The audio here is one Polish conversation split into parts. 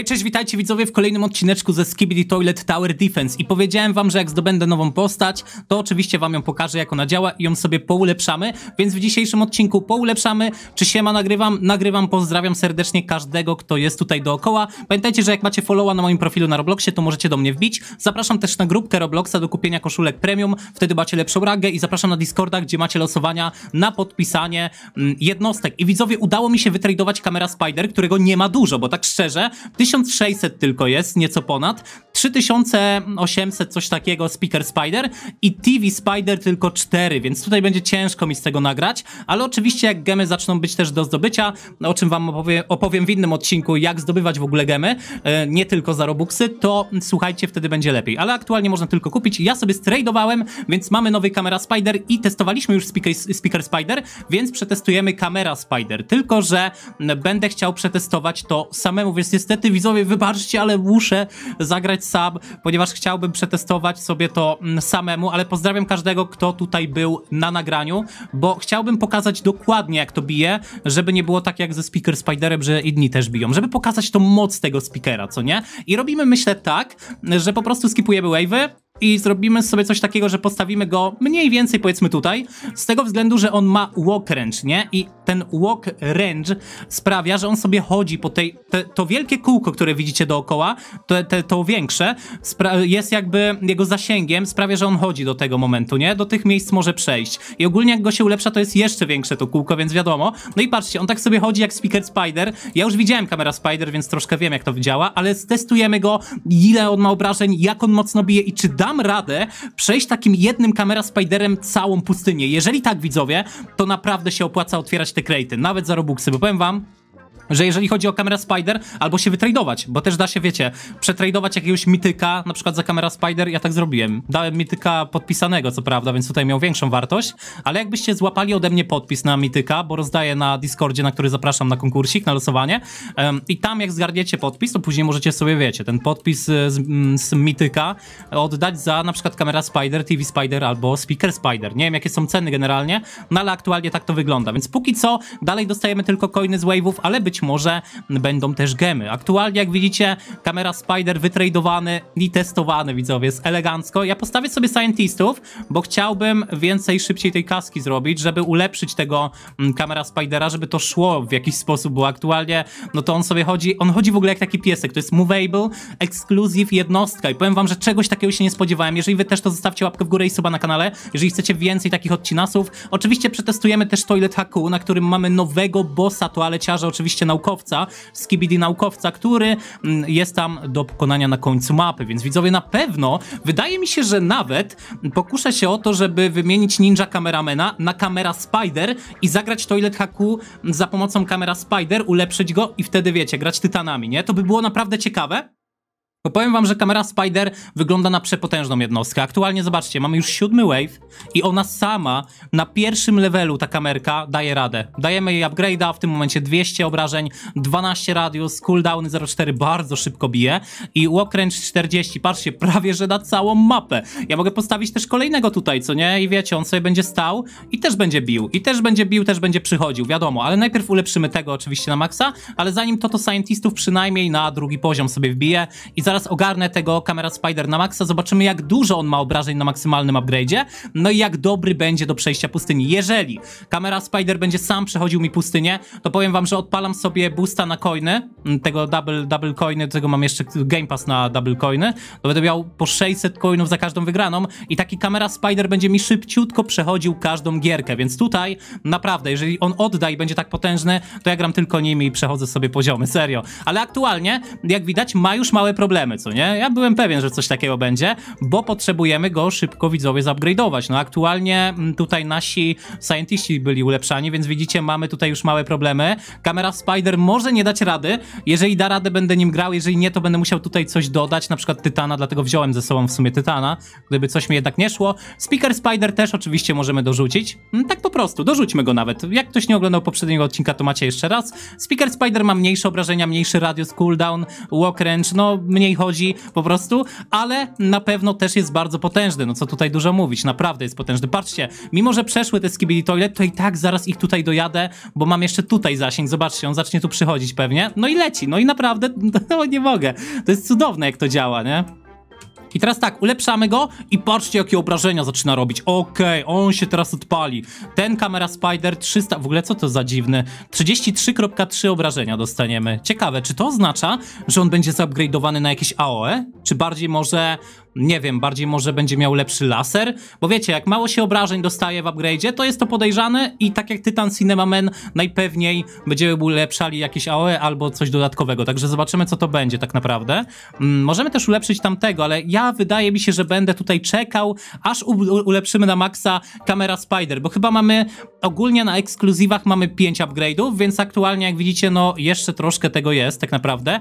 Hej, cześć, witajcie widzowie w kolejnym odcineczku ze Skibidi Toilet Tower Defense i powiedziałem wam, że jak zdobędę nową postać, to oczywiście wam ją pokażę, jak ona działa i ją sobie poulepszamy, więc w dzisiejszym odcinku poulepszamy, czy się ma nagrywam, nagrywam, pozdrawiam serdecznie każdego, kto jest tutaj dookoła. Pamiętajcie, że jak macie followa na moim profilu na Robloxie, to możecie do mnie wbić. Zapraszam też na grupkę Robloxa do kupienia koszulek premium, wtedy macie lepszą rangę i zapraszam na Discorda, gdzie macie losowania na podpisanie mm, jednostek. I widzowie, udało mi się wytradować kamera Spider, którego nie ma dużo, bo tak szczerze, 1600 tylko jest, nieco ponad. 3800, coś takiego, Speaker Spider i TV Spider tylko 4, więc tutaj będzie ciężko mi z tego nagrać, ale oczywiście jak gemy zaczną być też do zdobycia, o czym wam opowie, opowiem w innym odcinku, jak zdobywać w ogóle gemy, e, nie tylko za Robuxy, to słuchajcie, wtedy będzie lepiej, ale aktualnie można tylko kupić, ja sobie tradeowałem więc mamy nowy kamera Spider i testowaliśmy już Speaker, speaker Spider, więc przetestujemy kamera Spider, tylko że będę chciał przetestować to samemu, więc niestety widzowie, wybaczcie, ale muszę zagrać sam, ponieważ chciałbym przetestować sobie to mm, samemu, ale pozdrawiam każdego, kto tutaj był na nagraniu, bo chciałbym pokazać dokładnie, jak to bije, żeby nie było tak jak ze Speaker Spiderem, że inni też biją, żeby pokazać tą moc tego speakera, co nie? I robimy, myślę, tak, że po prostu skipujemy wave'y, i zrobimy sobie coś takiego, że postawimy go mniej więcej powiedzmy tutaj, z tego względu, że on ma walk range, nie? I ten walk range sprawia, że on sobie chodzi po tej, te, to wielkie kółko, które widzicie dookoła, to, te, to większe, jest jakby jego zasięgiem, sprawia, że on chodzi do tego momentu, nie? Do tych miejsc może przejść. I ogólnie jak go się ulepsza, to jest jeszcze większe to kółko, więc wiadomo. No i patrzcie, on tak sobie chodzi jak Speaker Spider. Ja już widziałem kamera Spider, więc troszkę wiem jak to działa, ale testujemy go, ile on ma obrażeń, jak on mocno bije i czy da dam radę przejść takim jednym kamera spiderem całą pustynię. Jeżeli tak widzowie, to naprawdę się opłaca otwierać te krejty, nawet za robuxy, bo powiem wam, że jeżeli chodzi o kamerę Spider, albo się wytradować, bo też da się, wiecie, przetradować jakiegoś mityka, na przykład za kamera Spider, ja tak zrobiłem. Dałem mityka podpisanego, co prawda, więc tutaj miał większą wartość, ale jakbyście złapali ode mnie podpis na mityka, bo rozdaję na Discordzie, na który zapraszam na konkursik, na losowanie um, i tam jak zgarniecie podpis, to później możecie sobie, wiecie, ten podpis e, z, z mityka oddać za na przykład kamera Spider, TV Spider albo Speaker Spider. Nie wiem, jakie są ceny generalnie, no ale aktualnie tak to wygląda, więc póki co dalej dostajemy tylko coiny z wave'ów, ale być może będą też gemy. Aktualnie, jak widzicie, kamera Spider wytradowany i testowany, widzowie, jest elegancko. Ja postawię sobie Scientistów, bo chciałbym więcej, szybciej tej kaski zrobić, żeby ulepszyć tego mm, kamera Spidera, żeby to szło w jakiś sposób, bo aktualnie, no to on sobie chodzi, on chodzi w ogóle jak taki piesek, to jest movable, exclusive jednostka i powiem wam, że czegoś takiego się nie spodziewałem. Jeżeli wy też, to zostawcie łapkę w górę i suba na kanale, jeżeli chcecie więcej takich odcinasów. Oczywiście przetestujemy też Toilet Haku, na którym mamy nowego bossa toaleciarza, oczywiście naukowca, Skibidi naukowca, który mm, jest tam do pokonania na końcu mapy, więc widzowie na pewno, wydaje mi się, że nawet pokuszę się o to, żeby wymienić ninja kameramena na kamera spider i zagrać toilet haku za pomocą kamera spider, ulepszyć go i wtedy wiecie, grać tytanami, nie? To by było naprawdę ciekawe. Bo powiem wam, że kamera Spider wygląda na przepotężną jednostkę. Aktualnie zobaczcie, mamy już siódmy wave i ona sama na pierwszym levelu ta kamerka daje radę. Dajemy jej upgrade'a, w tym momencie 200 obrażeń, 12 radius, cooldowny 0,4 bardzo szybko bije i walkręcz 40, patrzcie, prawie że na całą mapę. Ja mogę postawić też kolejnego tutaj, co nie? I wiecie, on sobie będzie stał i też będzie bił, i też będzie bił, też będzie przychodził, wiadomo, ale najpierw ulepszymy tego oczywiście na maksa, ale zanim to, to scientistów przynajmniej na drugi poziom sobie wbije i zaraz ogarnę tego kamera Spider na maksa, zobaczymy jak dużo on ma obrażeń na maksymalnym upgrade'zie, no i jak dobry będzie do przejścia pustyni. Jeżeli kamera Spider będzie sam przechodził mi pustynię, to powiem wam, że odpalam sobie boosta na coiny, mm, tego double, double coiny, tego mam jeszcze Game Pass na double coiny, to będę miał po 600 coinów za każdą wygraną i taki kamera Spider będzie mi szybciutko przechodził każdą gierkę, więc tutaj naprawdę, jeżeli on odda i będzie tak potężny, to ja gram tylko nimi i przechodzę sobie poziomy, serio. Ale aktualnie, jak widać, ma już małe problemy problemy, co nie? Ja byłem pewien, że coś takiego będzie, bo potrzebujemy go szybko widzowie zupgrade'ować. No aktualnie mm, tutaj nasi scientiści byli ulepszani, więc widzicie, mamy tutaj już małe problemy. Kamera Spider może nie dać rady. Jeżeli da radę, będę nim grał, jeżeli nie, to będę musiał tutaj coś dodać, na przykład Tytana, dlatego wziąłem ze sobą w sumie Tytana, gdyby coś mi jednak nie szło. Speaker Spider też oczywiście możemy dorzucić. Mm, tak po prostu, dorzućmy go nawet. Jak ktoś nie oglądał poprzedniego odcinka, to macie jeszcze raz. Speaker Spider ma mniejsze obrażenia, mniejszy radius cooldown, walk range, no mniej chodzi po prostu, ale na pewno też jest bardzo potężny, no co tutaj dużo mówić, naprawdę jest potężny. Patrzcie, mimo że przeszły te skibidi toilet, to i tak zaraz ich tutaj dojadę, bo mam jeszcze tutaj zasięg, zobaczcie, on zacznie tu przychodzić pewnie, no i leci, no i naprawdę, no nie mogę. To jest cudowne, jak to działa, nie? I teraz tak, ulepszamy go i patrzcie jakie obrażenia zaczyna robić. Okej, okay, on się teraz odpali. Ten kamera Spider 300, w ogóle co to za dziwny? 33.3 obrażenia dostaniemy. Ciekawe, czy to oznacza, że on będzie zupgrade'owany na jakieś AOE? Czy bardziej może, nie wiem, bardziej może będzie miał lepszy laser? Bo wiecie, jak mało się obrażeń dostaje w upgrade'zie, to jest to podejrzane i tak jak Titan Cinema Man najpewniej będziemy ulepszali jakieś AOE albo coś dodatkowego. Także zobaczymy, co to będzie tak naprawdę. Mm, możemy też ulepszyć tamtego, ale ja ja wydaje mi się, że będę tutaj czekał, aż ulepszymy na maksa kamera Spider, bo chyba mamy ogólnie na ekskluzywach mamy 5 upgrade'ów, więc aktualnie jak widzicie, no jeszcze troszkę tego jest tak naprawdę.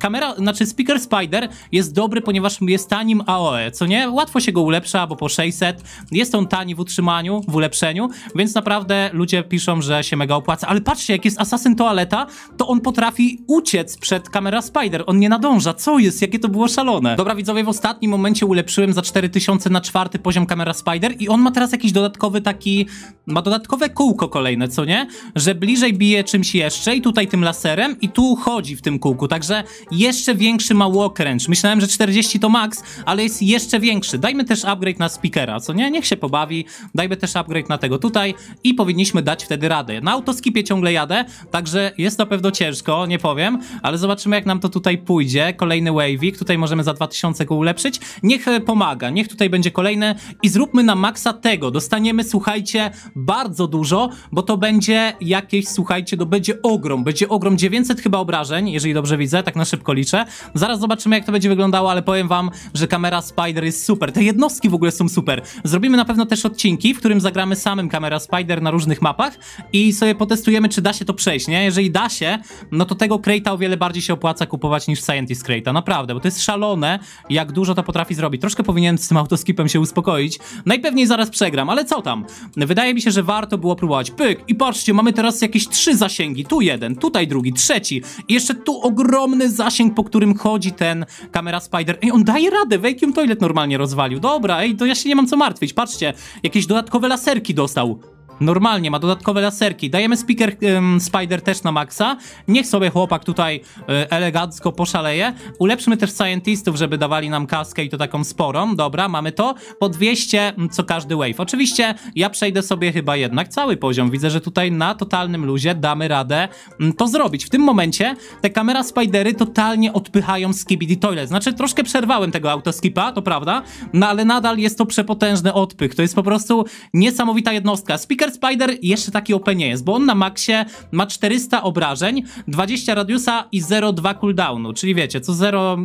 Kamera, znaczy speaker Spider jest dobry, ponieważ jest tanim AOE, co nie? Łatwo się go ulepsza, bo po 600 jest on tani w utrzymaniu, w ulepszeniu, więc naprawdę ludzie piszą, że się mega opłaca. Ale patrzcie, jak jest Assassin Toaleta, to on potrafi uciec przed kamera Spider, on nie nadąża. Co jest? Jakie to było szalone. Dobra widzowie, w ostatnim ostatnim momencie ulepszyłem za 4000 na czwarty poziom kamera Spider i on ma teraz jakiś dodatkowy taki, ma dodatkowe kółko kolejne, co nie? Że bliżej bije czymś jeszcze i tutaj tym laserem i tu chodzi w tym kółku, także jeszcze większy ma walk range. Myślałem, że 40 to max, ale jest jeszcze większy. Dajmy też upgrade na speakera, co nie? Niech się pobawi. Dajmy też upgrade na tego tutaj i powinniśmy dać wtedy radę. Na autoskipie ciągle jadę, także jest na pewno ciężko, nie powiem, ale zobaczymy jak nam to tutaj pójdzie. Kolejny wavik, tutaj możemy za 2000 go ulepszyć niech e, pomaga, niech tutaj będzie kolejne i zróbmy na maksa tego. Dostaniemy, słuchajcie, bardzo dużo, bo to będzie jakieś, słuchajcie, to będzie ogrom, będzie ogrom 900 chyba obrażeń, jeżeli dobrze widzę, tak na szybko liczę. Zaraz zobaczymy, jak to będzie wyglądało, ale powiem wam, że kamera Spider jest super. Te jednostki w ogóle są super. Zrobimy na pewno też odcinki, w którym zagramy samym kamera Spider na różnych mapach i sobie potestujemy, czy da się to przejść, nie? Jeżeli da się, no to tego Crate'a o wiele bardziej się opłaca kupować niż Scientist Crate'a, naprawdę, bo to jest szalone, jak dużo dużo to potrafi zrobić. Troszkę powinienem z tym autoskipem się uspokoić. Najpewniej zaraz przegram, ale co tam? Wydaje mi się, że warto było próbować. Pyk! I patrzcie, mamy teraz jakieś trzy zasięgi. Tu jeden, tutaj drugi, trzeci. I jeszcze tu ogromny zasięg, po którym chodzi ten kamera Spider. Ej, on daje radę, vacuum toilet normalnie rozwalił. Dobra, ej, to ja się nie mam co martwić. Patrzcie, jakieś dodatkowe laserki dostał normalnie, ma dodatkowe laserki. Dajemy speaker ym, Spider też na maksa. Niech sobie chłopak tutaj y, elegancko poszaleje. Ulepszmy też scientistów, żeby dawali nam kaskę i to taką sporą. Dobra, mamy to. Po 200 co każdy wave. Oczywiście ja przejdę sobie chyba jednak cały poziom. Widzę, że tutaj na totalnym luzie damy radę y, to zrobić. W tym momencie te kamera Spidery totalnie odpychają Skibidi Toilet. Znaczy troszkę przerwałem tego autoskipa, to prawda, no ale nadal jest to przepotężny odpych. To jest po prostu niesamowita jednostka. Speaker Spider jeszcze taki OP nie jest, bo on na maksie ma 400 obrażeń, 20 radiusa i 0,2 cooldownu, czyli wiecie, co 0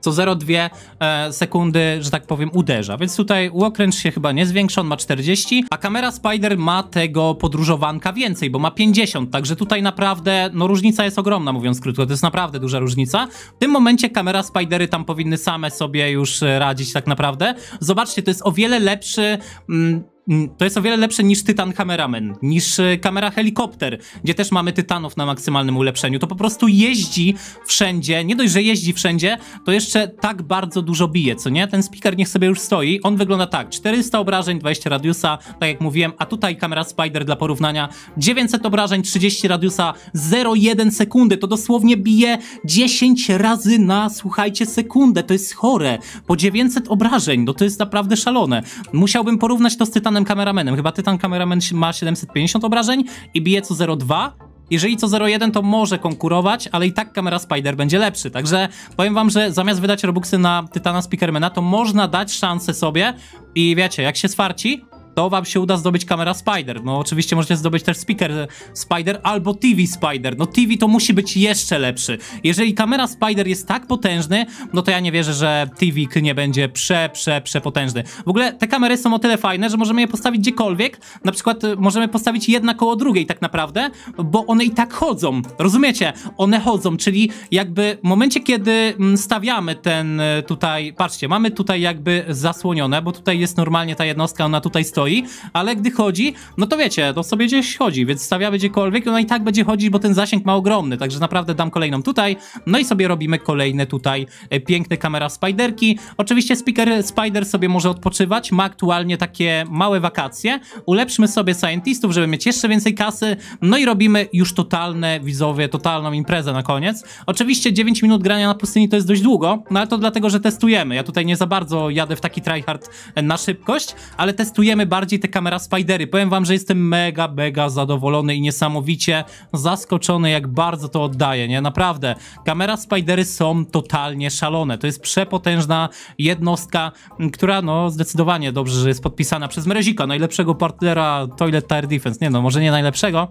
co 0,2 e, sekundy, że tak powiem, uderza. Więc tutaj walkręcz się chyba nie zwiększa, on ma 40, a kamera Spider ma tego podróżowanka więcej, bo ma 50, także tutaj naprawdę, no różnica jest ogromna, mówiąc krótko, to jest naprawdę duża różnica. W tym momencie kamera Spidery tam powinny same sobie już radzić tak naprawdę. Zobaczcie, to jest o wiele lepszy... Mm, Mm, to jest o wiele lepsze niż Tytan Cameraman, niż e, kamera helikopter, gdzie też mamy Tytanów na maksymalnym ulepszeniu. To po prostu jeździ wszędzie, nie dość, że jeździ wszędzie, to jeszcze tak bardzo dużo bije, co nie? Ten speaker niech sobie już stoi, on wygląda tak, 400 obrażeń, 20 radiusa, tak jak mówiłem, a tutaj kamera Spider dla porównania, 900 obrażeń, 30 radiusa, 0,1 sekundy, to dosłownie bije 10 razy na, słuchajcie, sekundę, to jest chore, po 900 obrażeń, no to jest naprawdę szalone. Musiałbym porównać to z Tytanem tytanem kameramenem. Chyba tytan kameramen ma 750 obrażeń i bije co 0,2. Jeżeli co 0,1 to może konkurować, ale i tak kamera Spider będzie lepszy. Także powiem wam, że zamiast wydać robuxy na Tytana Speakermana, to można dać szansę sobie i wiecie, jak się swarci, to wam się uda zdobyć kamera Spider. No oczywiście możecie zdobyć też speaker e, Spider albo TV Spider. No TV to musi być jeszcze lepszy. Jeżeli kamera Spider jest tak potężny, no to ja nie wierzę, że TV nie będzie prze, prze, przepotężny. W ogóle te kamery są o tyle fajne, że możemy je postawić gdziekolwiek. Na przykład e, możemy postawić jedna koło drugiej tak naprawdę, bo one i tak chodzą. Rozumiecie? One chodzą, czyli jakby w momencie, kiedy mm, stawiamy ten e, tutaj, patrzcie, mamy tutaj jakby zasłonione, bo tutaj jest normalnie ta jednostka, ona tutaj stoi, stoi, ale gdy chodzi, no to wiecie, to sobie gdzieś chodzi, więc stawiamy gdziekolwiek i no ona i tak będzie chodzić, bo ten zasięg ma ogromny, także naprawdę dam kolejną tutaj, no i sobie robimy kolejne tutaj e, piękne kamera spiderki. Oczywiście speaker spider sobie może odpoczywać, ma aktualnie takie małe wakacje, ulepszmy sobie scientistów, żeby mieć jeszcze więcej kasy, no i robimy już totalne, widzowie, totalną imprezę na koniec. Oczywiście 9 minut grania na pustyni to jest dość długo, no ale to dlatego, że testujemy. Ja tutaj nie za bardzo jadę w taki tryhard e, na szybkość, ale testujemy bardzo bardziej te kamera Spidery. Powiem wam, że jestem mega, mega zadowolony i niesamowicie zaskoczony, jak bardzo to oddaje, nie? Naprawdę. Kamera Spidery są totalnie szalone. To jest przepotężna jednostka, która no zdecydowanie dobrze, że jest podpisana przez Mrezika, najlepszego partnera Toilet Tire Defense. Nie no, może nie najlepszego,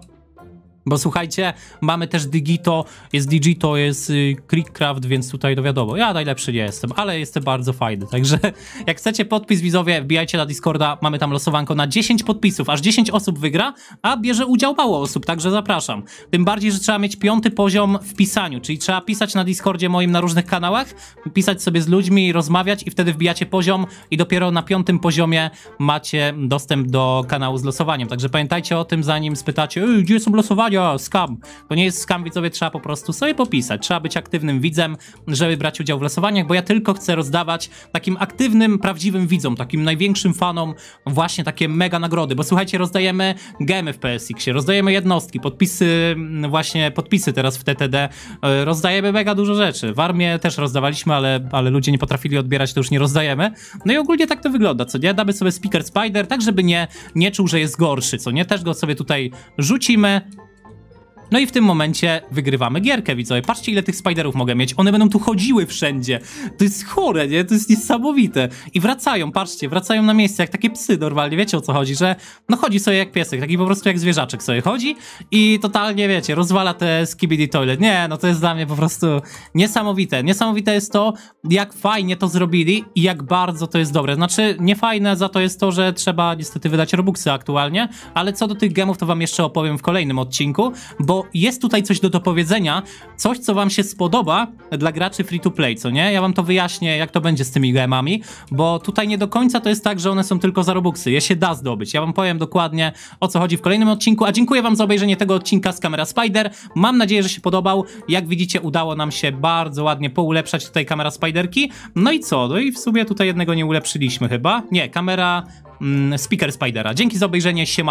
bo słuchajcie, mamy też Digito, jest Digito, jest y, Clickcraft, więc tutaj to wiadomo, ja najlepszy nie jestem, ale jestem bardzo fajny. Także jak chcecie podpis widzowie, wbijajcie na Discorda, mamy tam losowanko na 10 podpisów, aż 10 osób wygra, a bierze udział mało osób, także zapraszam. Tym bardziej, że trzeba mieć piąty poziom w pisaniu, czyli trzeba pisać na Discordzie moim na różnych kanałach, pisać sobie z ludźmi, rozmawiać i wtedy wbijacie poziom i dopiero na piątym poziomie macie dostęp do kanału z losowaniem. Także pamiętajcie o tym, zanim spytacie, gdzie są losowania? o, skam. To nie jest skam, widzowie, trzeba po prostu sobie popisać. Trzeba być aktywnym widzem, żeby brać udział w losowaniach, bo ja tylko chcę rozdawać takim aktywnym, prawdziwym widzom, takim największym fanom właśnie takie mega nagrody, bo słuchajcie, rozdajemy gemy w PSX-ie, rozdajemy jednostki, podpisy, mm, właśnie podpisy teraz w TTD, e, rozdajemy mega dużo rzeczy. W armię też rozdawaliśmy, ale, ale ludzie nie potrafili odbierać, to już nie rozdajemy. No i ogólnie tak to wygląda, co nie? Damy sobie Speaker Spider, tak żeby nie, nie czuł, że jest gorszy, co nie? Też go sobie tutaj rzucimy, no i w tym momencie wygrywamy gierkę, widzowie. Patrzcie, ile tych spiderów mogę mieć. One będą tu chodziły wszędzie. To jest chore, nie? To jest niesamowite. I wracają, patrzcie, wracają na miejsce, jak takie psy normalnie, wiecie o co chodzi, że no chodzi sobie jak piesek, taki po prostu jak zwierzaczek sobie chodzi i totalnie, wiecie, rozwala te skibidi toilet. Nie, no to jest dla mnie po prostu niesamowite. Niesamowite jest to, jak fajnie to zrobili i jak bardzo to jest dobre. Znaczy, niefajne za to jest to, że trzeba niestety wydać robuxy aktualnie, ale co do tych gemów, to wam jeszcze opowiem w kolejnym odcinku, bo jest tutaj coś do dopowiedzenia, coś, co wam się spodoba dla graczy free-to-play, co nie? Ja wam to wyjaśnię, jak to będzie z tymi gemami, bo tutaj nie do końca to jest tak, że one są tylko za robuxy, je się da zdobyć. Ja wam powiem dokładnie, o co chodzi w kolejnym odcinku, a dziękuję wam za obejrzenie tego odcinka z Kamera Spider. Mam nadzieję, że się podobał. Jak widzicie, udało nam się bardzo ładnie poulepszać tutaj kamera Spiderki. No i co? No i w sumie tutaj jednego nie ulepszyliśmy chyba. Nie, kamera mm, Speaker Spidera. Dzięki za obejrzenie, siema.